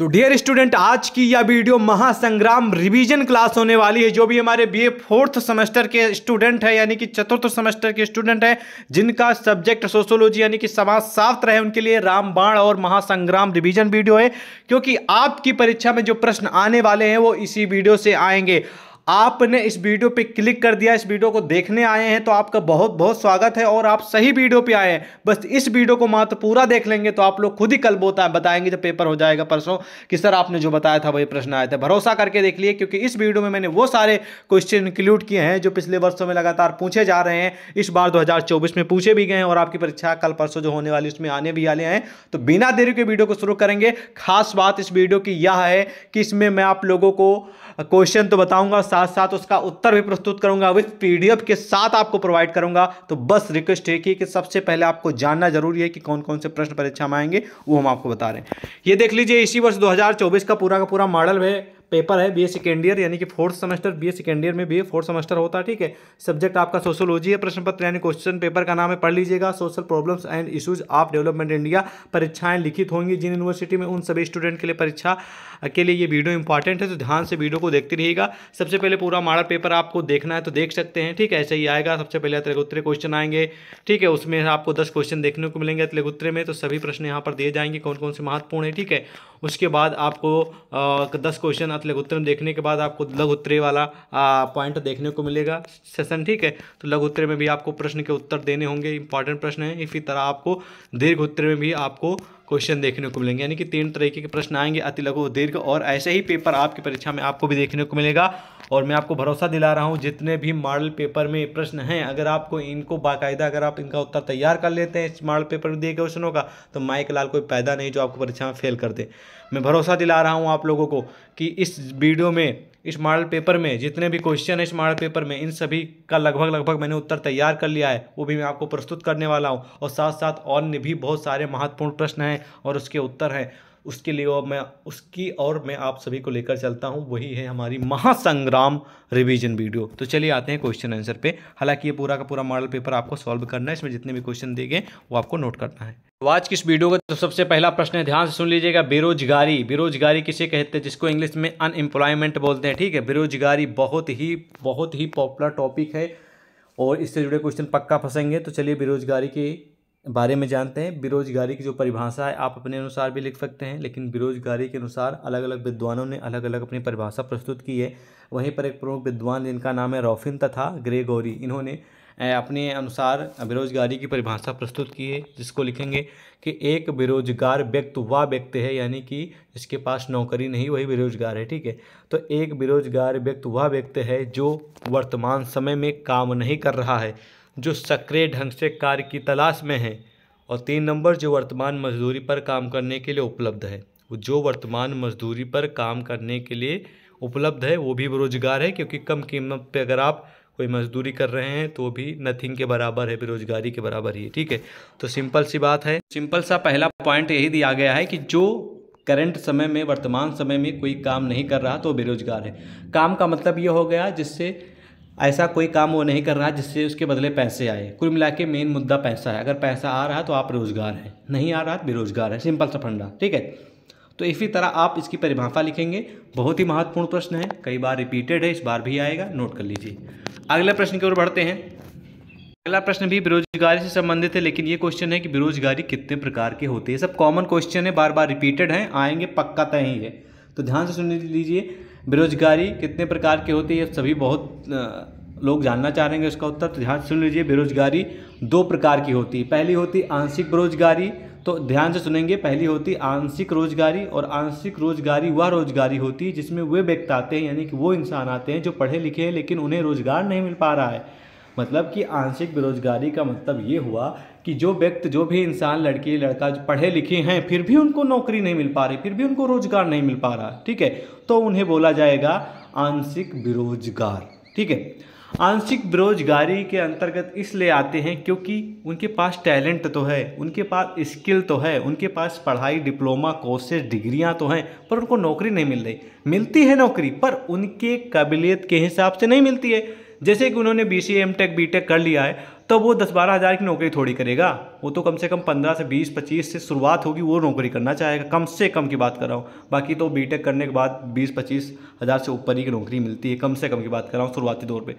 तो dear student आज की यह वीडियो महासंग्राम रिवीजन क्लास होने वाली है जो भी हमारे बीए फोर्थ सेमेस्टर के स्टूडेंट है यानी कि चतुर्थ सेमेस्टर के स्टूडेंट है जिनका सब्जेक्ट सोशोलॉजी यानी कि समाज शास्त्र है उनके लिए रामबाण और महासंग्राम रिवीजन वीडियो है क्योंकि आपकी परीक्षा में जो प्रश्न आने वाले हैं वो इसी वीडियो से आएंगे आपने इस वीडियो पे क्लिक कर दिया इस वीडियो को देखने आए हैं तो आपका बहुत बहुत स्वागत है और आप सही वीडियो पे आए हैं बस इस वीडियो को मात्र पूरा देख लेंगे तो आप लोग खुद ही कल बोता बताएंगे जब पेपर हो जाएगा परसों कि सर आपने जो बताया था वही प्रश्न आए थे भरोसा करके देख लिए क्योंकि इस वीडियो में मैंने वो सारे क्वेश्चन इंक्लूड किए हैं जो पिछले वर्षों में लगातार पूछे जा रहे हैं इस बार दो में पूछे भी गए हैं और आपकी परीक्षा कल परसों जो होने वाली उसमें आने भी आने हैं तो बिना देरी के वीडियो को शुरू करेंगे खास बात इस वीडियो की यह है कि इसमें मैं आप लोगों को क्वेश्चन तो बताऊंगा साथ साथ उसका उत्तर भी प्रस्तुत करूंगा विथ पीडीएफ के साथ आपको प्रोवाइड करूंगा तो बस रिक्वेस्ट है कि, कि सबसे पहले आपको जानना जरूरी है कि कौन कौन से प्रश्न परीक्षा में आएंगे वो हम आपको बता रहे हैं ये देख लीजिए इसी वर्ष 2024 का पूरा का पूरा मॉडल है पेपर है बी ए सेकेंड ईयर यानी कि fourth semester B A second year में बी ए फोर्थ सेमेस्टर होता है ठीक है सब्जेक्ट आपका सोशोलॉजी है प्रश्न पत्र यानी क्वेश्चन पेपर का नाम है पढ़ लीजिएगा social problems and issues of development India परीक्षाएं लिखित होंगी जिन यूनिवर्सिटी में उन सभी स्टूडेंट के लिए परीक्षा के लिए ये वीडियो इंपॉर्टेंट है तो ध्यान से वीडियो को देखते रहिएगा सबसे पहले पूरा माड़ा पेपर आपको देखना है तो देख सकते हैं ठीक है ऐसे ही आएगा सबसे पहले त्रिगुत्रे क्वेश्चन आएंगे ठीक है उसमें आपको दस क्वेश्चन देखने को मिलेंगे त्रिगुत्रे में तो सभी प्रश्न यहाँ पर दिए जाएंगे कौन कौन से महत्वपूर्ण है ठीक है उसके बाद आपको दस क्वेश्चन लघु उत्तर देखने के बाद आपको लघु उत्तरे वाला पॉइंट देखने को मिलेगा सेशन ठीक है तो लघु उत्तरे में भी आपको प्रश्न के उत्तर देने होंगे इंपॉर्टेंट प्रश्न है इसी तरह आपको दीर्घ उत्तरे में भी आपको क्वेश्चन देखने को मिलेंगे यानी कि तीन तरीके के प्रश्न आएंगे अति लघु दीर्घ और ऐसे ही पेपर आपकी परीक्षा में आपको भी देखने को मिलेगा और मैं आपको भरोसा दिला रहा हूँ जितने भी मॉडल पेपर में प्रश्न हैं अगर आपको इनको बाकायदा अगर आप इनका उत्तर तैयार कर लेते हैं इस मॉडल पेपर में दिए क्वेश्चनों का तो माइक लाल कोई पैदा नहीं जो आपको परीक्षा में फेल कर दे मैं भरोसा दिला रहा हूँ आप लोगों को कि इस वीडियो में इस मॉडल पेपर में जितने भी क्वेश्चन है इस मॉडल पेपर में इन सभी का लगभग लगभग मैंने उत्तर तैयार कर लिया है वो भी मैं आपको प्रस्तुत करने वाला हूँ और साथ साथ और भी बहुत सारे महत्वपूर्ण प्रश्न हैं और उसके उत्तर हैं उसके लिए और मैं उसकी और मैं आप सभी को लेकर चलता हूँ वही है हमारी महासंग्राम रिवीजन वीडियो तो चलिए आते हैं क्वेश्चन आंसर पे हालांकि ये पूरा का पूरा मॉडल पेपर आपको सॉल्व करना है इसमें जितने भी क्वेश्चन दिए गए वो आपको नोट करना है तो आज की इस वीडियो का तो सबसे पहला प्रश्न है ध्यान से सुन लीजिएगा बेरोजगारी बेरोजगारी किसे कहते हैं जिसको इंग्लिश में अनएम्प्लॉयमेंट बोलते हैं ठीक है बेरोजगारी बहुत ही बहुत ही पॉपुलर टॉपिक है और इससे जुड़े क्वेश्चन पक्का फंसेंगे तो चलिए बेरोजगारी की बारे में जानते हैं बेरोजगारी की जो परिभाषा है आप अपने अनुसार भी लिख सकते हैं लेकिन बेरोजगारी के अनुसार अलग अलग विद्वानों ने अलग अलग अपनी परिभाषा प्रस्तुत की है वहीं पर एक प्रमुख विद्वान जिनका नाम है रॉफिन तथा ग्रेगोरी इन्होंने अपने अनुसार बेरोजगारी की परिभाषा प्रस्तुत की है जिसको लिखेंगे कि एक बेरोजगार व्यक्ति वह व्यक्ति है यानी कि जिसके पास नौकरी नहीं वही बेरोजगार है ठीक है तो एक बेरोजगार व्यक्ति वह व्यक्ति है जो वर्तमान समय में काम नहीं कर रहा है जो सक्रिय ढंग से कार्य की तलाश में हैं और तीन नंबर जो वर्तमान मजदूरी पर काम करने के लिए उपलब्ध है जो वर्तमान मजदूरी पर काम करने के लिए उपलब्ध है वो भी बेरोजगार है क्योंकि कम कीमत पे अगर आप कोई मजदूरी कर रहे हैं तो भी नथिंग के बराबर है बेरोजगारी के बराबर ही ठीक है तो सिंपल सी बात है सिंपल सा पहला पॉइंट यही दिया गया है कि जो करंट समय में वर्तमान समय में कोई काम नहीं कर रहा तो बेरोजगार है काम का मतलब ये हो गया जिससे ऐसा कोई काम वो नहीं कर रहा जिससे उसके बदले पैसे आए कुल मिला के मेन मुद्दा पैसा है अगर पैसा आ रहा है तो आप रोज़गार हैं नहीं आ रहा तो बेरोजगार है सिंपल सा फंडा ठीक है तो इसी तरह आप इसकी परिभाषा लिखेंगे बहुत ही महत्वपूर्ण प्रश्न है कई बार रिपीटेड है इस बार भी आएगा नोट कर लीजिए अगले प्रश्न की ओर बढ़ते हैं अगला प्रश्न भी बेरोजगारी से संबंधित है लेकिन ये क्वेश्चन है कि बेरोजगारी कितने प्रकार के होते हैं सब कॉमन क्वेश्चन है बार बार रिपीटेड हैं आएंगे पक्का तय ही है तो ध्यान से सुन लीजिए बेरोजगारी कितने प्रकार की होती है सभी बहुत लोग जानना चाह रहे हैं इसका उत्तर तो ध्यान सुन लीजिए बेरोजगारी दो प्रकार की होती है पहली होती आंशिक बेरोजगारी तो ध्यान से सुनेंगे पहली होती आंशिक रोजगारी और आंशिक रोजगारी वह रोजगारी होती है जिसमें वे व्यक्ति आते हैं यानी कि वो इंसान आते हैं जो पढ़े लिखे हैं लेकिन उन्हें रोजगार नहीं मिल पा रहा है मतलब कि आंशिक बेरोजगारी का मतलब ये हुआ कि जो व्यक्ति जो भी इंसान लड़की लड़का पढ़े लिखे हैं फिर भी उनको नौकरी नहीं मिल पा रही फिर भी उनको रोजगार नहीं मिल पा रहा ठीक है तो उन्हें बोला जाएगा आंशिक बेरोजगार ठीक है आंशिक बेरोजगारी के अंतर्गत इसलिए आते हैं क्योंकि उनके पास टैलेंट तो है उनके पास स्किल तो है उनके पास पढ़ाई डिप्लोमा कोर्सेज डिग्रियां तो हैं पर उनको नौकरी नहीं मिल रही मिलती है नौकरी पर उनके काबिलियत के हिसाब से नहीं मिलती है जैसे कि उन्होंने B C M tech B tech कर लिया है तो वो दस बारह हज़ार की नौकरी थोड़ी करेगा वो तो कम से कम पंद्रह से बीस पच्चीस से शुरुआत होगी वो नौकरी करना चाहेगा कम से कम की बात कर रहा हूँ बाकी तो बी टेक करने के बाद बीस पच्चीस हज़ार से ऊपर ही की नौकरी मिलती है कम से कम की बात कर रहा हूँ शुरुआती दौर पर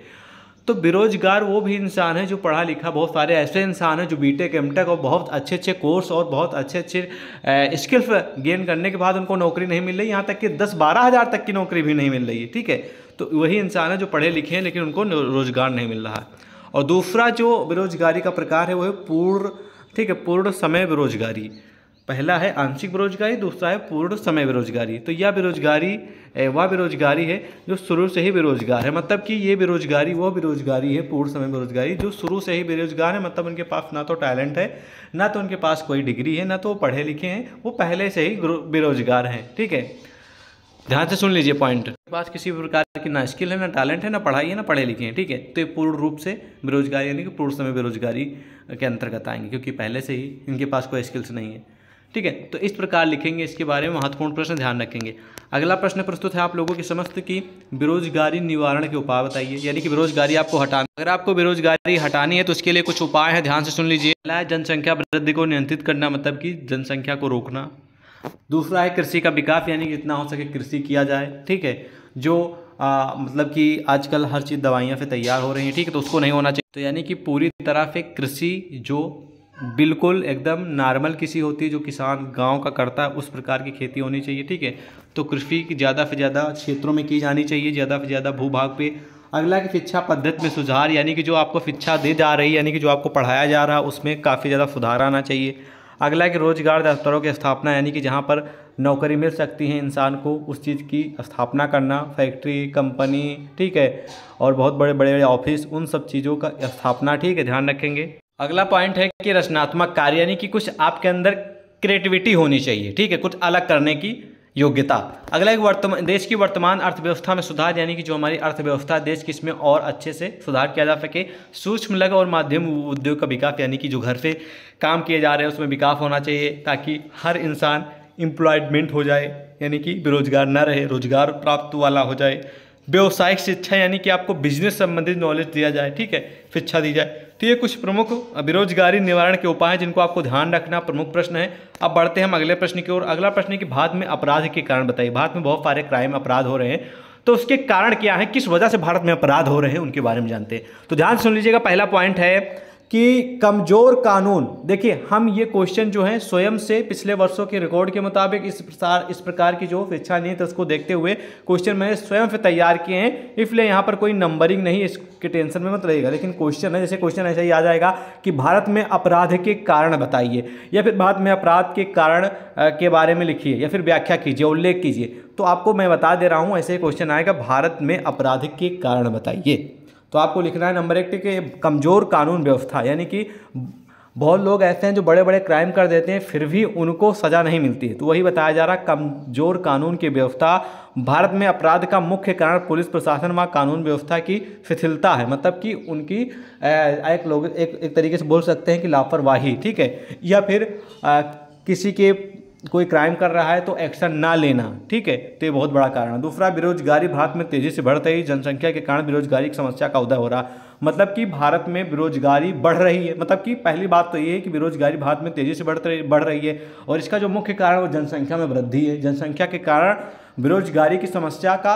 तो बेरोजगार वो भी इंसान है जो पढ़ा लिखा बहुत सारे ऐसे इंसान हैं जो बी टेक एम टेक और बहुत अच्छे अच्छे कोर्स और बहुत अच्छे अच्छे स्किल्स गेन करने के बाद उनको नौकरी नहीं मिल रही यहाँ तक कि दस बारह हज़ार तक की नौकरी भी नहीं मिल रही है ठीक है तो वही इंसान है जो पढ़े लिखे हैं लेकिन उनको रोज़गार नहीं मिल रहा है और दूसरा जो बेरोजगारी का प्रकार है वो है पूर्ण ठीक है पूर्ण समय बेरोजगारी पहला है आंशिक बेरोजगारी दूसरा है पूर्ण समय बेरोजगारी तो यह बेरोजगारी वह बेरोजगारी है जो शुरू से ही बेरोजगार है मतलब कि ये बेरोजगारी वह बेरोजगारी है पूर्ण समय बेरोजगारी जो शुरू से ही बेरोजगार है मतलब उनके पास ना तो टैलेंट है ना तो उनके पास कोई डिग्री है ना तो वो पढ़े लिखे हैं वो पहले से ही बेरोजगार हैं ठीक है ध्यान से सुन लीजिए पॉइंट पास किसी भी प्रकार की ना स्किल है ना टैलेंट है ना पढ़ाई है ना पढ़े लिखे हैं ठीक है तो ये पूर्ण रूप से बेरोजगारी यानी कि पूर्ण समय बेरोजगारी के अंतर्गत आएंगे क्योंकि पहले से ही इनके पास कोई स्किल्स नहीं है ठीक है तो इस प्रकार लिखेंगे इसके बारे में महत्वपूर्ण प्रश्न ध्यान रखेंगे अगला प्रश्न प्रस्तुत है आप लोगों के समस्त की बेरोजगारी निवारण के उपाय बताइए यानी कि बेरोजगारी आपको हटाना अगर आपको बेरोजगारी हटानी है तो उसके लिए कुछ उपाय हैं ध्यान से सुन लीजिए जनसंख्या वृद्धि को नियंत्रित करना मतलब कि जनसंख्या को रोकना दूसरा है कृषि का विकास यानी कि जितना हो सके कृषि किया जाए ठीक है जो आ, मतलब कि आजकल हर चीज़ दवाइयाँ से तैयार हो रही हैं ठीक है तो उसको नहीं होना चाहिए तो यानी कि पूरी तरह से कृषि जो बिल्कुल एकदम नॉर्मल किसी होती है जो किसान गांव का करता है उस प्रकार की खेती होनी चाहिए ठीक है तो कृषि की ज़्यादा से ज़्यादा क्षेत्रों में की जानी चाहिए ज़्यादा से ज़्यादा भू भाग पे अगला कि शिक्षा पद्धति में सुधार यानी कि जो आपको शिक्षा दे जा रही है यानी कि जो आपको पढ़ाया जा रहा है उसमें काफ़ी ज़्यादा सुधार आना चाहिए अगला कि रोजगार दफ्तरों की स्थापना यानी कि जहाँ पर नौकरी मिल सकती है इंसान को उस चीज़ की स्थापना करना फैक्ट्री कंपनी ठीक है और बहुत बड़े बड़े बड़े ऑफिस उन सब चीज़ों का स्थापना ठीक है ध्यान रखेंगे अगला पॉइंट है कि रचनात्मक कार्य यानी कि कुछ आपके अंदर क्रिएटिविटी होनी चाहिए ठीक है कुछ अलग करने की योग्यता अगला एक वर्तमान देश की वर्तमान अर्थव्यवस्था में सुधार यानी कि जो हमारी अर्थव्यवस्था है देश की इसमें और अच्छे से सुधार किया जा सके सूक्ष्म लघु और माध्यम उद्योग का विकास यानी कि जो घर से काम किए जा रहे हैं उसमें विकास होना चाहिए ताकि हर इंसान इम्प्लॉयमेंट हो जाए यानी कि बेरोजगार ना रहे रोजगार प्राप्त वाला हो जाए व्यवसायिक शिक्षा यानी कि आपको बिजनेस संबंधित नॉलेज दिया जाए ठीक है शिक्षा दी जाए तो ये कुछ प्रमुख बेरोजगारी निवारण के उपाय जिनको आपको ध्यान रखना प्रमुख प्रश्न है अब बढ़ते हैं हम अगले प्रश्न की ओर अगला प्रश्न है कि भारत में अपराध के कारण बताइए भारत में बहुत सारे क्राइम अपराध हो रहे हैं तो उसके कारण क्या है किस वजह से भारत में अपराध हो रहे हैं उनके बारे में जानते हैं तो ध्यान सुन लीजिएगा पहला पॉइंट है कि कमज़ोर कानून देखिए हम ये क्वेश्चन जो है स्वयं से पिछले वर्षों के रिकॉर्ड के मुताबिक इस प्रसार इस प्रकार की जो शिक्षा नीति उसको देखते हुए क्वेश्चन मैंने स्वयं से तैयार किए हैं इसलिए यहाँ पर कोई नंबरिंग नहीं इसके टेंशन में मत रहेगा लेकिन क्वेश्चन है जैसे क्वेश्चन ऐसा ही आ जाएगा कि भारत में अपराध के कारण बताइए या फिर भारत में अपराध के कारण के बारे में लिखिए या फिर व्याख्या कीजिए उल्लेख कीजिए तो आपको मैं बता दे रहा हूँ ऐसे क्वेश्चन आएगा भारत में अपराध के कारण बताइए तो आपको लिखना है नंबर एक कि कमज़ोर कानून व्यवस्था यानी कि बहुत लोग ऐसे हैं जो बड़े बड़े क्राइम कर देते हैं फिर भी उनको सज़ा नहीं मिलती है तो वही बताया जा रहा है कमज़ोर कानून की व्यवस्था भारत में अपराध का मुख्य कारण पुलिस प्रशासन व कानून व्यवस्था की शिथिलता है मतलब कि उनकी एक लोग एक, एक तरीके से बोल सकते हैं कि लापरवाही ठीक है या फिर आ, किसी के कोई क्राइम कर रहा है तो एक्शन ना लेना ठीक है तो ये बहुत बड़ा कारण है दूसरा बेरोजगारी भारत में तेजी से बढ़ रही जनसंख्या के कारण बेरोजगारी की समस्या का उदय हो रहा मतलब कि भारत में बेरोजगारी बढ़ रही है मतलब कि पहली बात तो ये है कि बेरोजगारी भारत में तेजी से बढ़ बढ़ रही है और इसका जो मुख्य कारण वो जनसंख्या में वृद्धि है जनसंख्या के कारण बेरोजगारी की समस्या का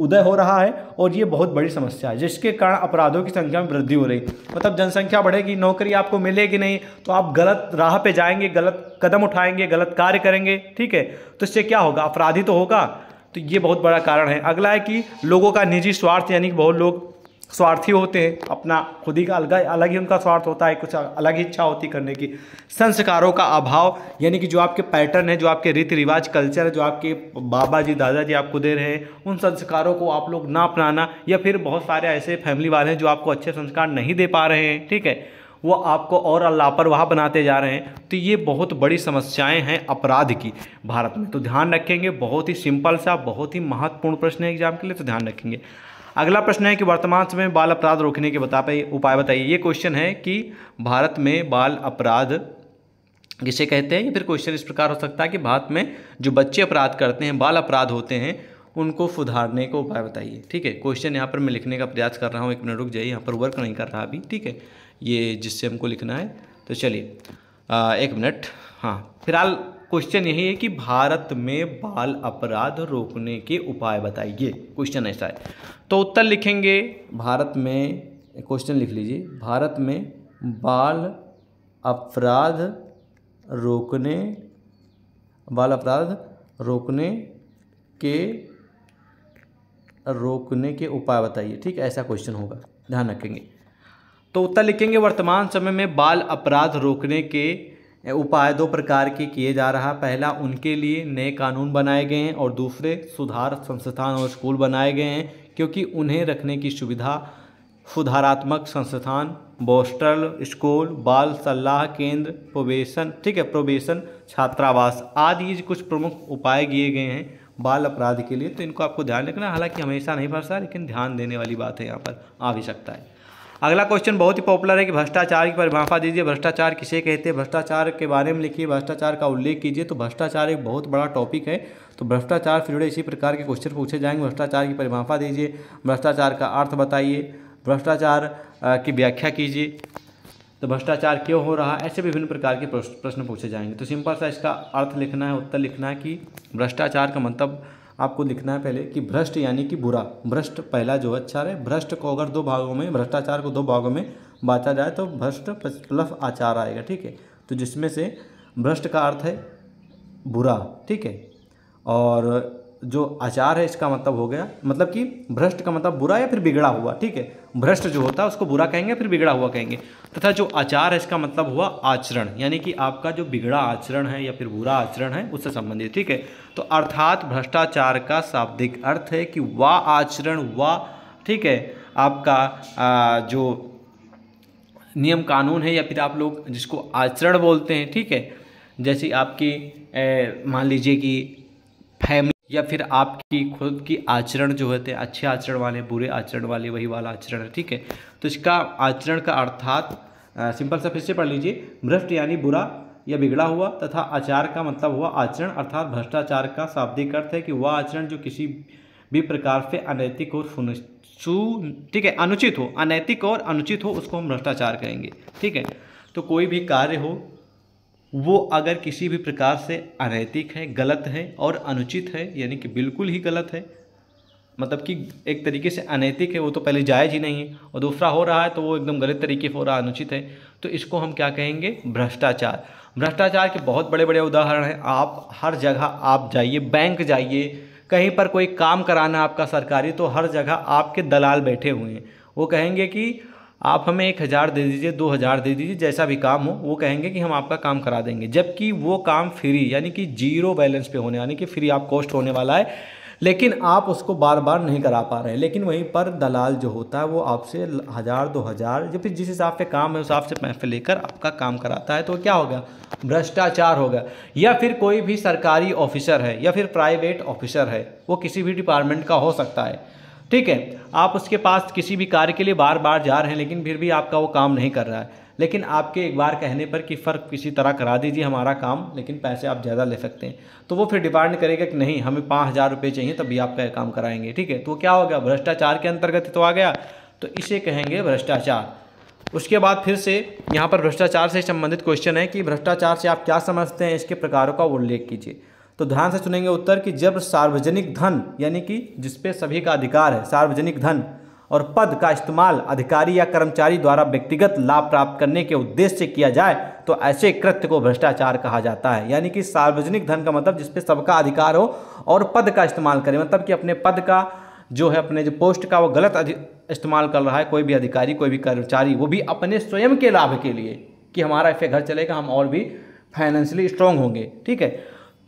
उदय हो रहा है और ये बहुत बड़ी समस्या है जिसके कारण अपराधों की संख्या में वृद्धि हो रही मतलब जनसंख्या बढ़ेगी नौकरी आपको मिलेगी नहीं तो आप गलत राह पे जाएंगे गलत कदम उठाएंगे गलत कार्य करेंगे ठीक है तो इससे क्या होगा अपराधी तो होगा तो ये बहुत बड़ा कारण है अगला है कि लोगों का निजी स्वार्थ यानी कि बहुत लोग स्वार्थी होते हैं अपना खुद ही का अलग अलग ही उनका स्वार्थ होता है कुछ अलग ही इच्छा होती करने की संस्कारों का अभाव यानी कि जो आपके पैटर्न है जो आपके रीति रिवाज कल्चर है जो आपके बाबा जी दादाजी आपको दे रहे हैं उन संस्कारों को आप लोग ना अपनाना या फिर बहुत सारे ऐसे फैमिली वाले हैं जो आपको अच्छे संस्कार नहीं दे पा रहे हैं ठीक है वो आपको और लापरवाह बनाते जा रहे हैं तो ये बहुत बड़ी समस्याएं हैं अपराध की भारत में तो ध्यान रखेंगे बहुत ही सिंपल सा बहुत ही महत्वपूर्ण प्रश्न है एग्जाम के लिए तो ध्यान रखेंगे अगला प्रश्न है कि वर्तमान समय में बाल अपराध रोकने के बता उपाय बताइए ये क्वेश्चन है कि भारत में बाल अपराध किसे कहते हैं या फिर क्वेश्चन इस प्रकार हो सकता है कि भारत में जो बच्चे अपराध करते हैं बाल अपराध होते हैं उनको सुधारने का उपाय बताइए ठीक है क्वेश्चन यहाँ पर मैं लिखने का प्रयास कर रहा हूँ एक मिनट रुक जाइए यहाँ पर वर्क नहीं कर रहा अभी ठीक है ये जिससे हमको लिखना है तो चलिए एक मिनट हाँ फिलहाल क्वेश्चन यही है कि भारत में बाल अपराध रोकने के उपाय बताइए क्वेश्चन ऐसा है तो उत्तर लिखेंगे भारत में क्वेश्चन लिख लीजिए भारत में बाल अपराध रोकने बाल अपराध रोकने के रोकने के उपाय बताइए ठीक ऐसा क्वेश्चन होगा ध्यान रखेंगे तो उत्तर लिखेंगे वर्तमान समय में बाल अपराध रोकने के उपाय दो प्रकार के किए जा रहा पहला उनके लिए नए कानून बनाए गए हैं और दूसरे सुधार संस्थान और स्कूल बनाए गए हैं क्योंकि उन्हें रखने की सुविधा सुधारात्मक संस्थान बोस्टल स्कूल बाल सलाह केंद्र प्रोबेशन ठीक है प्रोबेशन छात्रावास आदि ये कुछ प्रमुख उपाय किए गए हैं बाल अपराध के लिए तो इनको आपको ध्यान रखना हालांकि हमेशा नहीं फंसा लेकिन ध्यान देने वाली बात है यहाँ पर आवश्यकता है अगला क्वेश्चन बहुत ही पॉपुलर है कि भ्रष्टाचार की परिभाषा दीजिए भ्रष्टाचार किसे कहते हैं भ्रष्टाचार के बारे में लिखिए भ्रष्टाचार का उल्लेख कीजिए तो भ्रष्टाचार एक बहुत बड़ा टॉपिक है तो भ्रष्टाचार से जुड़े इसी प्रकार के क्वेश्चन पूछे जाएंगे भ्रष्टाचार की परिभाषा दीजिए भ्रष्टाचार का अर्थ बताइए भ्रष्टाचार की व्याख्या कीजिए तो भ्रष्टाचार क्यों हो रहा है ऐसे विभिन्न प्रकार के प्रश्न पूछे जाएंगे तो सिंपल सा इसका अर्थ लिखना है उत्तर लिखना है कि भ्रष्टाचार का मतलब आपको लिखना है पहले कि भ्रष्ट यानी कि बुरा भ्रष्ट पहला जो अच्छा है भ्रष्ट को अगर दो भागों में भ्रष्टाचार को दो भागों में बांटा जाए तो भ्रष्ट प्लस आचार आएगा ठीक है तो जिसमें से भ्रष्ट का अर्थ है बुरा ठीक है और जो आचार है इसका मतलब हो गया मतलब कि भ्रष्ट का मतलब बुरा या फिर बिगड़ा हुआ ठीक है भ्रष्ट जो होता है उसको बुरा कहेंगे फिर बिगड़ा हुआ कहेंगे तथा जो आचार है इसका मतलब हुआ आचरण यानी कि आपका जो बिगड़ा आचरण है या फिर बुरा आचरण है उससे संबंधित ठीक है तो अर्थात भ्रष्टाचार का शाब्दिक अर्थ है कि वह आचरण व ठीक है आपका आ, जो नियम कानून है या फिर आप लोग जिसको आचरण बोलते हैं ठीक है जैसे आपकी मान लीजिए कि फैमिली या फिर आपकी खुद की आचरण जो होते हैं अच्छे आचरण वाले बुरे आचरण वाले वही वाला आचरण है ठीक है तो इसका आचरण का अर्थात सिंपल सा फिर से पढ़ लीजिए भ्रष्ट यानी बुरा या बिगड़ा हुआ तथा आचार का मतलब हुआ आचरण अर्थात भ्रष्टाचार का शाब्दिक अर्थ है कि वह आचरण जो किसी भी प्रकार से अनैतिक और सुनिश्चु ठीक है अनुचित हो अनैतिक और अनुचित हो उसको हम भ्रष्टाचार कहेंगे ठीक है तो कोई भी कार्य हो वो अगर किसी भी प्रकार से अनैतिक है गलत है और अनुचित है यानी कि बिल्कुल ही गलत है मतलब कि एक तरीके से अनैतिक है वो तो पहले जायज़ ही नहीं है और दूसरा हो रहा है तो वो एकदम गलत तरीके से हो रहा अनुचित है तो इसको हम क्या कहेंगे भ्रष्टाचार भ्रष्टाचार के बहुत बड़े बड़े उदाहरण हैं आप हर जगह आप जाइए बैंक जाइए कहीं पर कोई काम कराना आपका सरकारी तो हर जगह आपके दलाल बैठे हुए हैं वो कहेंगे कि आप हमें एक हज़ार दे दीजिए दो हज़ार दे दीजिए जैसा भी काम हो वो कहेंगे कि हम आपका काम करा देंगे जबकि वो काम फ्री यानी कि जीरो बैलेंस पे होने यानी कि फ्री आप कॉस्ट होने वाला है लेकिन आप उसको बार बार नहीं करा पा रहे हैं लेकिन वहीं पर दलाल जो होता है वो आपसे हज़ार दो हज़ार या फिर जिस हिसाब से काम है उस हिसाब से पैसे लेकर आपका काम कराता है तो क्या होगा भ्रष्टाचार होगा या फिर कोई भी सरकारी ऑफिसर है या फिर प्राइवेट ऑफिसर है वो किसी भी डिपार्टमेंट का हो सकता है ठीक है आप उसके पास किसी भी कार्य के लिए बार बार जा रहे हैं लेकिन फिर भी आपका वो काम नहीं कर रहा है लेकिन आपके एक बार कहने पर कि फ़र्क किसी तरह करा दीजिए हमारा काम लेकिन पैसे आप ज़्यादा ले सकते हैं तो वो फिर डिमांड करेगा कि नहीं हमें पाँच हज़ार रुपये चाहिए तभी आपका काम कराएंगे ठीक है तो क्या हो गया भ्रष्टाचार के अंतर्गत तो आ गया तो इसे कहेंगे भ्रष्टाचार उसके बाद फिर से यहाँ पर भ्रष्टाचार से संबंधित क्वेश्चन है कि भ्रष्टाचार से आप क्या समझते हैं इसके प्रकारों का उल्लेख कीजिए तो ध्यान से सुनेंगे उत्तर कि जब सार्वजनिक धन यानी कि जिसपे सभी का अधिकार है सार्वजनिक धन और पद का इस्तेमाल अधिकारी या कर्मचारी द्वारा व्यक्तिगत लाभ प्राप्त करने के उद्देश्य से किया जाए तो ऐसे कृत्य को भ्रष्टाचार कहा जाता है यानी कि सार्वजनिक धन का मतलब जिसपे सबका अधिकार हो और पद का इस्तेमाल करें मतलब कि अपने पद का जो है अपने जो पोस्ट का वो गलत इस्तेमाल कर रहा है कोई भी अधिकारी कोई भी कर्मचारी वो भी अपने स्वयं के लाभ के लिए कि हमारा ऐसे घर चलेगा हम और भी फाइनेंशियली स्ट्रांग होंगे ठीक है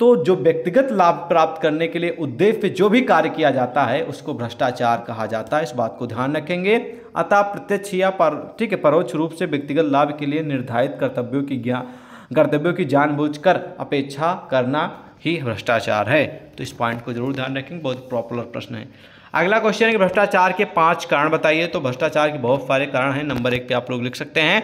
तो जो व्यक्तिगत लाभ प्राप्त करने के लिए उद्देश्य जो भी कार्य किया जाता है उसको भ्रष्टाचार कहा जाता है इस बात को ध्यान रखेंगे अतः प्रत्यक्ष या पर ठीक है परोक्ष रूप से व्यक्तिगत लाभ के लिए निर्धारित कर्तव्यों की ज्ञान कर्तव्यों की जानबूझकर अपेक्षा करना ही भ्रष्टाचार है तो इस पॉइंट को जरूर ध्यान रखेंगे बहुत पॉपुलर प्रश्न है अगला क्वेश्चन है कि भ्रष्टाचार के पाँच कारण बताइए तो भ्रष्टाचार के बहुत सारे कारण हैं नंबर एक पे आप लोग लिख सकते हैं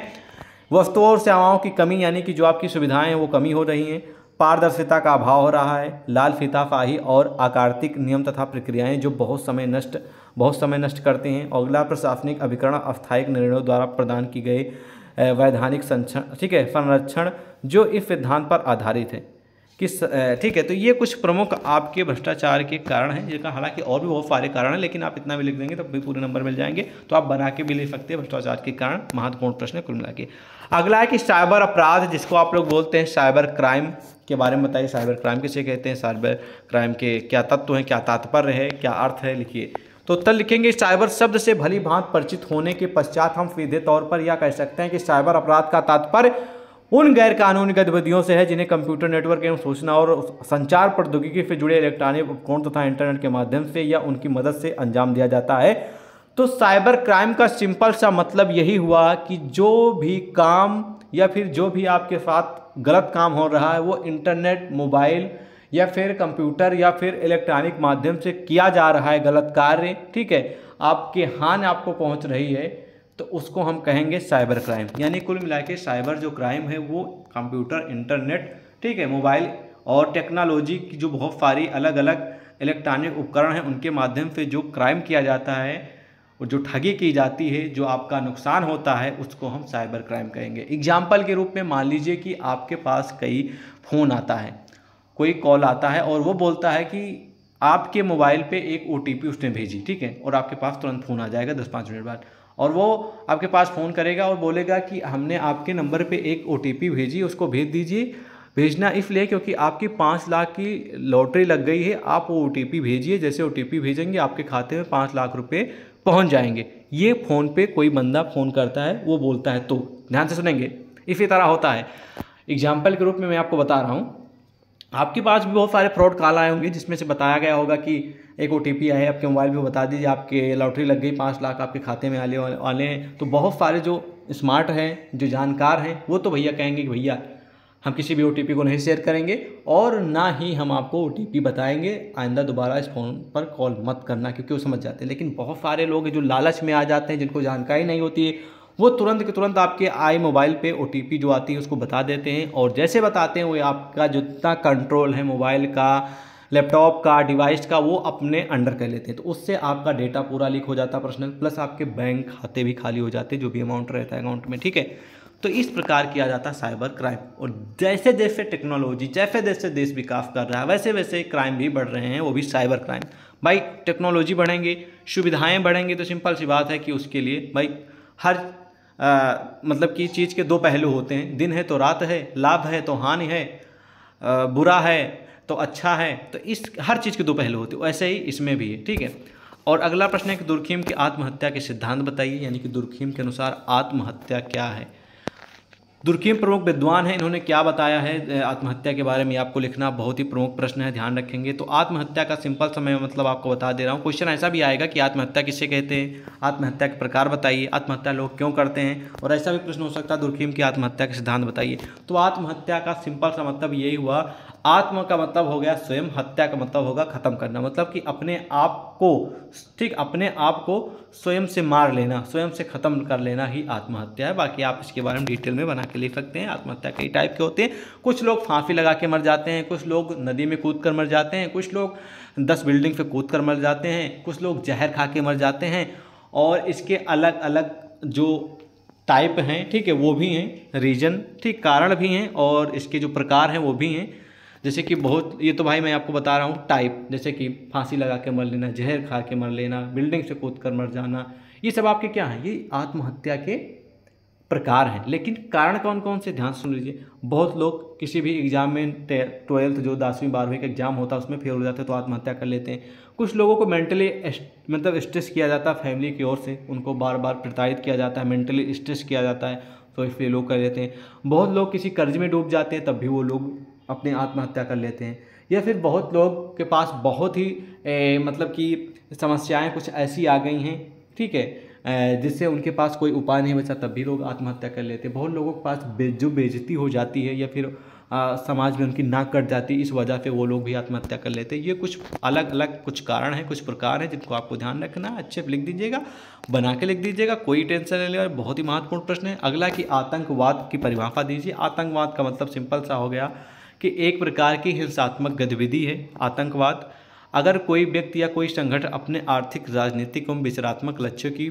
वस्तुओं और सेवाओं की कमी यानी कि जो आपकी सुविधाएं हैं वो कमी हो रही हैं पारदर्शिता का अभाव हो रहा है लाल फिताफाही और आकार्तिक नियम तथा प्रक्रियाएं जो बहुत समय नष्ट बहुत समय नष्ट करते हैं अगला प्रशासनिक अभिकरण अस्थायिक निर्णयों द्वारा प्रदान की गई वैधानिक संरक्षण ठीक है संरक्षण जो इस सिद्धांत पर आधारित है किस ठीक है तो ये कुछ प्रमुख आपके भ्रष्टाचार के कारण हैं जिनका हालांकि और भी बहुत सारे कारण हैं लेकिन आप इतना भी लिख देंगे तो भी पूरे नंबर मिल जाएंगे तो आप बना के भी लिख सकते हैं भ्रष्टाचार के कारण महत्वपूर्ण प्रश्न कुल मिला के अगला है कि साइबर अपराध जिसको आप लोग बोलते हैं साइबर क्राइम के बारे में बताइए साइबर क्राइम किसे कहते हैं साइबर क्राइम के क्या तत्व हैं क्या तात्पर्य है क्या अर्थ है लिखिए तो उत्तर लिखेंगे साइबर शब्द से भली भांत परिचित होने के पश्चात हम सीधे तौर पर यह कह सकते हैं कि साइबर अपराध का तात्पर्य उन गैर कानूनी गतिविधियों से है जिन्हें कंप्यूटर नेटवर्क एवं सूचना और संचार प्रौद्योगिकी से जुड़े इलेक्ट्रॉनिक उपकरण तथा इंटरनेट के माध्यम से या उनकी मदद से अंजाम दिया जाता है तो साइबर क्राइम का सिंपल सा मतलब यही हुआ कि जो भी काम या फिर जो भी आपके साथ गलत काम हो रहा है वो इंटरनेट मोबाइल या फिर कंप्यूटर या फिर इलेक्ट्रॉनिक माध्यम से किया जा रहा है गलत कार्य ठीक है आपके हान आपको पहुंच रही है तो उसको हम कहेंगे साइबर क्राइम यानी कुल मिला के साइबर जो क्राइम है वो कंप्यूटर इंटरनेट ठीक है मोबाइल और टेक्नोलॉजी की जो बहुत सारी अलग अलग इलेक्ट्रॉनिक उपकरण हैं उनके माध्यम से जो क्राइम किया जाता है और जो ठगी की जाती है जो आपका नुकसान होता है उसको हम साइबर क्राइम कहेंगे एग्जाम्पल के रूप में मान लीजिए कि आपके पास कई फ़ोन आता है कोई कॉल आता है और वो बोलता है कि आपके मोबाइल पे एक ओ उसने भेजी ठीक है और आपके पास तुरंत फ़ोन आ जाएगा दस पाँच मिनट बाद और वो आपके पास फ़ोन करेगा और बोलेगा कि हमने आपके नंबर पे एक ओ भेजी उसको भेज दीजिए भेजना इसलिए क्योंकि आपकी पाँच लाख की लॉटरी लग गई है आप वो ओ भेजिए जैसे ओ भेजेंगे आपके खाते में पाँच लाख रुपये पहुँच जाएंगे ये फ़ोन पे कोई बंदा फ़ोन करता है वो बोलता है तो ध्यान से सुनेंगे इसी तरह होता है एग्जाम्पल के रूप में मैं आपको बता रहा हूँ आपके पास भी बहुत सारे फ्रॉड कॉल आए होंगे जिसमें से बताया गया होगा कि एक ओ आए आपके मोबाइल पर बता दीजिए आपके लॉटरी लग गई पाँच लाख आपके खाते में आने वाले हैं तो बहुत सारे जो स्मार्ट हैं जो जानकार हैं वो तो भैया कहेंगे कि भैया हम किसी भी ओ को नहीं शेयर करेंगे और ना ही हम आपको ओ बताएंगे आइंदा दोबारा इस फ़ोन पर कॉल मत करना क्योंकि वो समझ जाते हैं लेकिन बहुत सारे लोग जो लालच में आ जाते हैं जिनको जानकारी नहीं होती है वो तुरंत के तुरंत आपके आई मोबाइल पे ओ जो आती है उसको बता देते हैं और जैसे बताते हैं वो आपका जितना कंट्रोल है मोबाइल का लैपटॉप का डिवाइस का वो अपने अंडर कर लेते हैं तो उससे आपका डेटा पूरा लीक हो जाता है पर्सनल प्लस आपके बैंक खाते भी खाली हो जाते हैं जो भी अमाउंट रहता है अकाउंट में ठीक है तो इस प्रकार किया जाता है साइबर क्राइम और जैसे जैसे टेक्नोलॉजी जैसे जैसे देश विकास कर रहा है वैसे वैसे क्राइम भी बढ़ रहे हैं वो भी साइबर क्राइम भाई टेक्नोलॉजी बढ़ेंगे सुविधाएं बढ़ेंगी तो सिंपल सी बात है कि उसके लिए भाई हर आ, मतलब कि चीज़ के दो पहलू होते हैं दिन है तो रात है लाभ है तो हानि है आ, बुरा है तो अच्छा है तो इस हर चीज़ के दो पहलू होते वैसे ही इसमें भी है ठीक है और अगला प्रश्न है कि दुर्खीम की आत्महत्या के सिद्धांत बताइए यानी कि दुर्खीम के अनुसार आत्महत्या क्या है दुर्खीम प्रमुख विद्वान है इन्होंने क्या बताया है आत्महत्या के बारे में आपको लिखना बहुत ही प्रमुख प्रश्न है ध्यान रखेंगे तो आत्महत्या का सिंपल समय मतलब आपको बता दे रहा हूँ क्वेश्चन ऐसा भी आएगा कि आत्महत्या किसे कहते हैं आत्महत्या के प्रकार बताइए आत्महत्या लोग क्यों करते हैं और ऐसा भी प्रश्न हो सकता है दुर्खीम की आत्महत्या के सिद्धांत बताइए तो आत्महत्या का सिंपल सा मतलब यही हुआ आत्म का मतलब हो गया स्वयं हत्या का मतलब होगा ख़त्म करना मतलब कि अपने आप को ठीक अपने आप को स्वयं से मार लेना स्वयं से ख़त्म कर लेना ही आत्महत्या है बाकी आप इसके बारे में डिटेल में बना के लिख सकते हैं आत्महत्या कई टाइप के होते हैं कुछ लोग फांसी लगा के मर जाते हैं कुछ लोग नदी में कूद कर मर जाते हैं कुछ लोग दस बिल्डिंग पर कूद कर मर जाते हैं कुछ लोग जहर खा के मर जाते हैं और इसके अलग अलग जो टाइप हैं ठीक है वो भी हैं रीजन ठीक कारण भी हैं और इसके जो प्रकार हैं वो भी हैं जैसे कि बहुत ये तो भाई मैं आपको बता रहा हूँ टाइप जैसे कि फांसी लगा के मर लेना जहर खा के मर लेना बिल्डिंग से कूद कर मर जाना ये सब आपके क्या हैं ये आत्महत्या के प्रकार हैं लेकिन कारण कौन कौन से ध्यान सुन लीजिए बहुत लोग किसी भी एग्ज़ाम में ट्वेल्थ जो दसवीं बारहवीं का एग्ज़ाम होता है उसमें फेल हो जाते हैं तो आत्महत्या कर लेते हैं कुछ लोगों को मेंटली मतलब स्ट्रेस किया जाता है फैमिली की ओर से उनको बार बार प्रताड़ित किया जाता है मेंटली स्ट्रेस किया जाता है तो इसलिए लोग कर लेते हैं बहुत लोग किसी कर्ज में डूब जाते हैं तब भी वो लोग अपने आत्महत्या कर लेते हैं या फिर बहुत लोग के पास बहुत ही ए, मतलब कि समस्याएं कुछ ऐसी आ गई हैं ठीक है जिससे उनके पास कोई उपाय नहीं बचा तब भी लोग आत्महत्या कर लेते हैं बहुत लोगों के पास बे, जो बेजती हो जाती है या फिर आ, समाज में उनकी नाक कट जाती है इस वजह से वो लोग भी आत्महत्या कर लेते हैं ये कुछ अलग अलग कुछ कारण हैं कुछ प्रकार हैं जिनको आपको ध्यान रखना है अच्छे लिख दीजिएगा बना के लिख दीजिएगा कोई टेंशन नहीं लेगा बहुत ही महत्वपूर्ण प्रश्न है अगला कि आतंकवाद की परिभाषा दीजिए आतंकवाद का मतलब सिंपल सा हो गया कि एक प्रकार की हिंसात्मक गतिविधि है आतंकवाद अगर कोई व्यक्ति या कोई संगठन अपने आर्थिक राजनीतिक एवं विचरात्मक लक्ष्यों की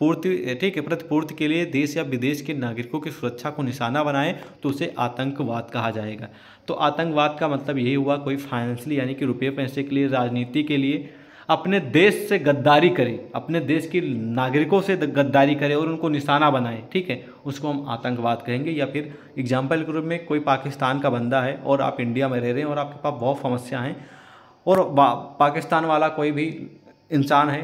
पूर्ति ठीक है प्रतिपूर्ति के लिए देश या विदेश के नागरिकों की सुरक्षा को निशाना बनाएं तो उसे आतंकवाद कहा जाएगा तो आतंकवाद का मतलब यही हुआ कोई फाइनेंशली यानी कि रुपये पैसे के लिए राजनीति के लिए अपने देश से गद्दारी करे अपने देश के नागरिकों से गद्दारी करे और उनको निशाना बनाए ठीक है उसको हम आतंकवाद कहेंगे या फिर एग्जाम्पल के रूप में कोई पाकिस्तान का बंदा है और आप इंडिया में रह रहे हैं और आपके पास बहुत समस्या हैं और पाकिस्तान वाला कोई भी इंसान है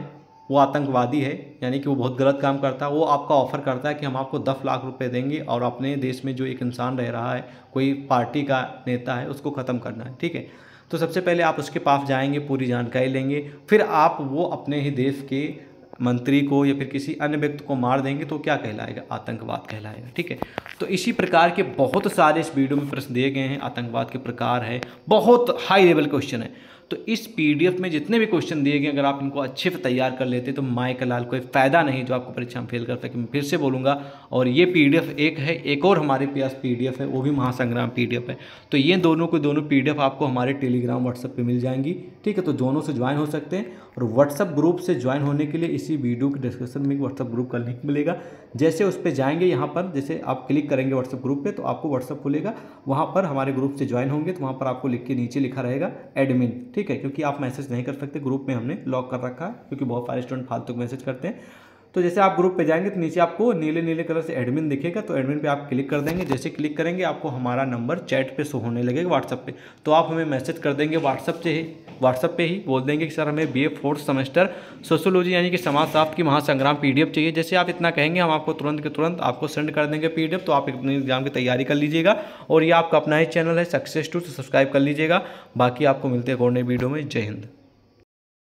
वो आतंकवादी है यानी कि वो बहुत गलत काम करता है वो आपका ऑफ़र करता है कि हम आपको दस लाख रुपए देंगे और अपने देश में जो एक इंसान रह रहा है कोई पार्टी का नेता है उसको ख़त्म करना है ठीक है तो सबसे पहले आप उसके पास जाएंगे पूरी जानकारी लेंगे फिर आप वो अपने ही देश के मंत्री को या फिर किसी अन्य व्यक्ति को मार देंगे तो क्या कहलाएगा आतंकवाद कहलाएगा ठीक है तो इसी प्रकार के बहुत सारे इस वीडियो में प्रश्न दिए गए हैं आतंकवाद के प्रकार है बहुत हाई लेवल क्वेश्चन है तो इस पीडीएफ में जितने भी क्वेश्चन दिए गए अगर आप इनको अच्छे से तैयार कर लेते तो माए लाल कोई फ़ायदा नहीं जो आपको परीक्षा में फेल कर सके मैं फिर से बोलूँगा और ये पी एक है एक और हमारे पास पी है वो भी महासंग्राम पी है तो ये दोनों को दोनों पी आपको हमारे टेलीग्राम व्हाट्सएप पर मिल जाएंगी ठीक है तो दोनों से ज्वाइन हो सकते हैं और व्हाट्सअप ग्रुप से ज्वाइन होने के लिए इसी वीडियो के डिस्क्रिप्शन में व्हाट्सअप ग्रुप का लिंक मिलेगा जैसे उस पर जाएंगे यहाँ पर जैसे आप क्लिक करेंगे व्हाट्सअप ग्रुप पर तो आपको व्हाट्सअप खुलेगा वहाँ पर हमारे ग्रुप से ज्वाइन होंगे तो वहाँ पर आपको लिख के नीचे लिखा रहेगा एडमिन ठीक है क्योंकि आप मैसेज नहीं कर सकते ग्रुप में हमने लॉक कर रखा है क्योंकि बहुत सारे स्टूडेंट फालतू मैसेज करते हैं तो जैसे आप ग्रुप पे जाएंगे तो नीचे आपको नीले नीले कलर से एडमिन दिखेगा तो एडमिन पे आप क्लिक कर देंगे जैसे क्लिक करेंगे आपको हमारा नंबर चैट पे शो होने लगेगा व्हाट्सअप पे तो आप हमें मैसेज कर देंगे व्हाट्सअप से ही व्हाट्सअप पे ही बोल देंगे कि सर हमें B A fourth semester sociology यानी कि समाजशास्त्र की महासंग्राम पी चाहिए जैसे आप इतना कहेंगे हम आपको तुरंत के तुरंत आपको सेंड कर देंगे पी तो आप अपने एग्जाम की तैयारी कर लीजिएगा और ये आपका अपना ही चैनल है सक्सेस टू सब्सक्राइब कर लीजिएगा बाकी आपको मिलते हैं और नई वीडियो में जय हिंद